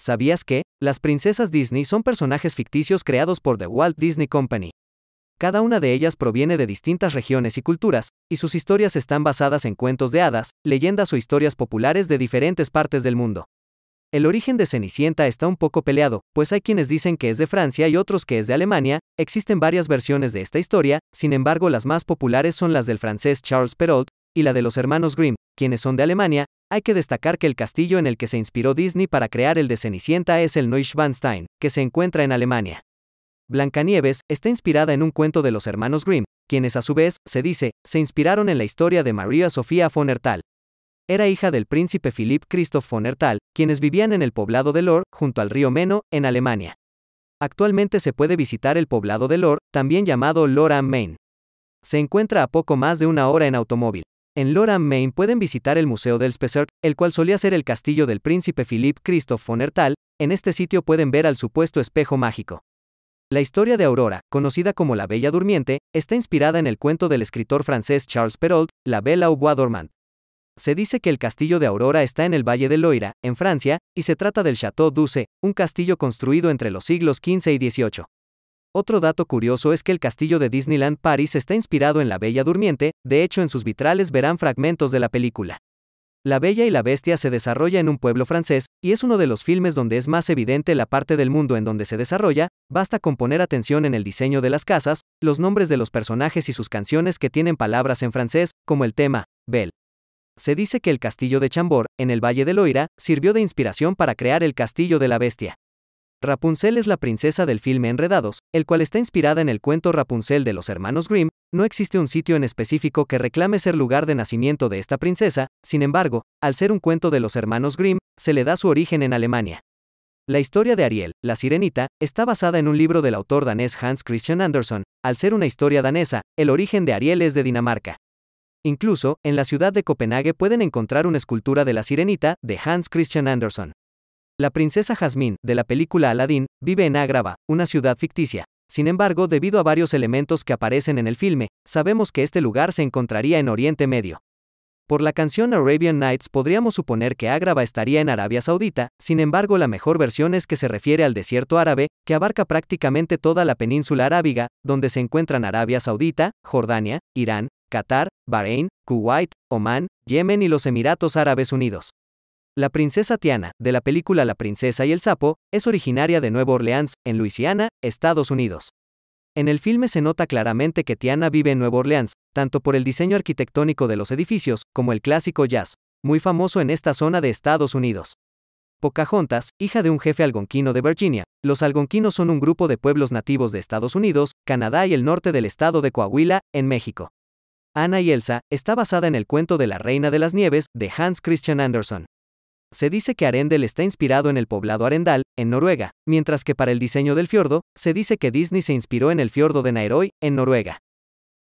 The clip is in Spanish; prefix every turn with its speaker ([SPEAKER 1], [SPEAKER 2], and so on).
[SPEAKER 1] ¿Sabías que? Las princesas Disney son personajes ficticios creados por The Walt Disney Company. Cada una de ellas proviene de distintas regiones y culturas, y sus historias están basadas en cuentos de hadas, leyendas o historias populares de diferentes partes del mundo. El origen de Cenicienta está un poco peleado, pues hay quienes dicen que es de Francia y otros que es de Alemania, existen varias versiones de esta historia, sin embargo las más populares son las del francés Charles Perrault y la de los hermanos Grimm, quienes son de Alemania, hay que destacar que el castillo en el que se inspiró Disney para crear el de Cenicienta es el Neuschwanstein, que se encuentra en Alemania. Blancanieves está inspirada en un cuento de los hermanos Grimm, quienes a su vez, se dice, se inspiraron en la historia de María Sofía von Ertal. Era hija del príncipe Philip Christoph von Ertal, quienes vivían en el poblado de Lohr, junto al río Meno, en Alemania. Actualmente se puede visitar el poblado de Lohr, también llamado Lohr am Main. Se encuentra a poco más de una hora en automóvil. En Loram, Maine pueden visitar el Museo del Spessert, el cual solía ser el castillo del príncipe Philip Christoph von Ertal. En este sitio pueden ver al supuesto espejo mágico. La historia de Aurora, conocida como la Bella Durmiente, está inspirada en el cuento del escritor francés Charles Perrault, La Bella au Bois Dormant. Se dice que el castillo de Aurora está en el Valle de Loira, en Francia, y se trata del Château Duce un castillo construido entre los siglos XV y XVIII. Otro dato curioso es que el castillo de Disneyland Paris está inspirado en La Bella Durmiente, de hecho en sus vitrales verán fragmentos de la película. La Bella y la Bestia se desarrolla en un pueblo francés, y es uno de los filmes donde es más evidente la parte del mundo en donde se desarrolla, basta con poner atención en el diseño de las casas, los nombres de los personajes y sus canciones que tienen palabras en francés, como el tema, Belle. Se dice que el castillo de Chambord, en el Valle de Loira, sirvió de inspiración para crear el castillo de la Bestia. Rapunzel es la princesa del filme Enredados, el cual está inspirada en el cuento Rapunzel de los hermanos Grimm, no existe un sitio en específico que reclame ser lugar de nacimiento de esta princesa, sin embargo, al ser un cuento de los hermanos Grimm, se le da su origen en Alemania. La historia de Ariel, la sirenita, está basada en un libro del autor danés Hans Christian Andersen. Al ser una historia danesa, el origen de Ariel es de Dinamarca. Incluso, en la ciudad de Copenhague pueden encontrar una escultura de la sirenita, de Hans Christian Andersen. La princesa Jasmine, de la película Aladdin, vive en Ágrava, una ciudad ficticia. Sin embargo, debido a varios elementos que aparecen en el filme, sabemos que este lugar se encontraría en Oriente Medio. Por la canción Arabian Nights podríamos suponer que Ágrava estaría en Arabia Saudita, sin embargo la mejor versión es que se refiere al desierto árabe, que abarca prácticamente toda la península arábiga, donde se encuentran Arabia Saudita, Jordania, Irán, Qatar, Bahrein, Kuwait, Omán, Yemen y los Emiratos Árabes Unidos. La princesa Tiana, de la película La princesa y el sapo, es originaria de Nueva Orleans, en Luisiana, Estados Unidos. En el filme se nota claramente que Tiana vive en Nueva Orleans, tanto por el diseño arquitectónico de los edificios como el clásico jazz, muy famoso en esta zona de Estados Unidos. Pocahontas, hija de un jefe algonquino de Virginia, los algonquinos son un grupo de pueblos nativos de Estados Unidos, Canadá y el norte del estado de Coahuila, en México. Ana y Elsa está basada en el cuento de la Reina de las Nieves de Hans Christian Andersen se dice que Arendel está inspirado en el poblado Arendal, en Noruega, mientras que para el diseño del fiordo, se dice que Disney se inspiró en el fiordo de Nairobi, en Noruega.